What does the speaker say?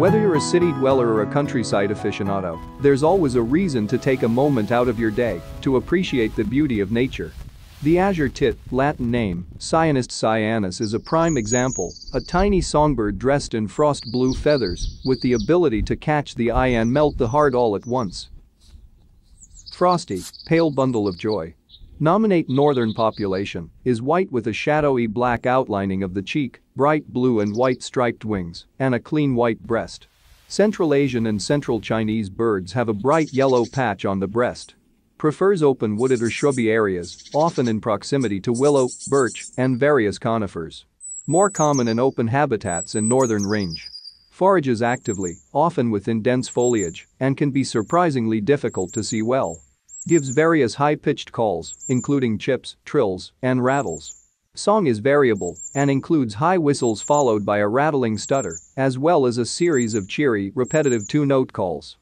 Whether you're a city dweller or a countryside aficionado, there's always a reason to take a moment out of your day to appreciate the beauty of nature. The azure tit, Latin name, Cyanus cyanus is a prime example, a tiny songbird dressed in frost blue feathers, with the ability to catch the eye and melt the heart all at once. Frosty, pale bundle of joy. Nominate northern population, is white with a shadowy black outlining of the cheek, bright blue and white striped wings, and a clean white breast. Central Asian and Central Chinese birds have a bright yellow patch on the breast. Prefers open wooded or shrubby areas, often in proximity to willow, birch, and various conifers. More common in open habitats in northern range. Forages actively, often within dense foliage, and can be surprisingly difficult to see well. Gives various high-pitched calls, including chips, trills, and rattles. Song is variable and includes high whistles followed by a rattling stutter, as well as a series of cheery, repetitive two-note calls.